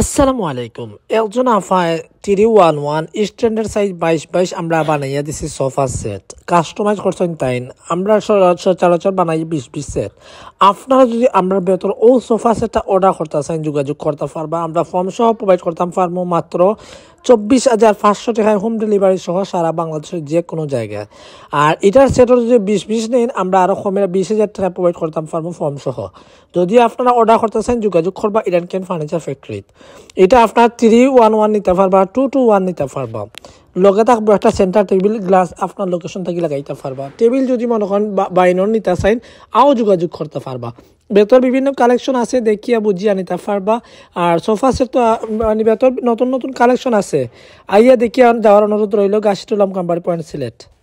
আসসালামু আলাইকুম একজন আফায় three one one standard size বাইশ বাইশ আমরা বানাইয়া দিছি সোফা সেট কাস্টমাইজ করছেন তাই আমরা সচরাচর বানাই বিশ বিশ সেট আপনারা যদি আমরা বেতন ও সোফা সেটটা অর্ডার করতে চান যোগাযোগ করতে পারবা আমরা ফর্ম সহ প্রোভাইড করতাম পারবো মাত্র চব্বিশ হাজার পাঁচশো টাকায় হোম ডেলিভারি সহ সারা বাংলাদেশের যে কোনো জায়গায় আর এটার সেটর যদি বিশ বিশ নিন আমরা আরও কমে বিশ হাজার টাকা প্রোভাইড করতাম ফার্ম ফর্ম সহ যদি আপনারা অর্ডার করতে চান যোগাযোগ করবা ইরান ক্যান ফার্নিচার ফ্যাক্টরিত এটা আপনার থ্রি ওয়ান ওয়ান নিতে পারবা টু টু ওয়ান নিতে পারবা লগে থাকবো একটা সেন্টার টেবিল গ্লাস আপনার লোকেশন থাকি লাগাইতে পারবা টেবিল যদি মনে করেন বাইনর নিতে চাইন আও যোগাযোগ করতে পারবা বেতর বিভিন্ন কালেকশন আছে দেখিয়া বুঝিয়া নিতে পারবা আর সোফা সেট তো মানে বেতর নতুন নতুন কালেকশন আছে আইয়া দেখিয়া যাওয়ার অনুরোধ রইল গাছিটুলাম কাম্বারি পয়েন্ট সিলেট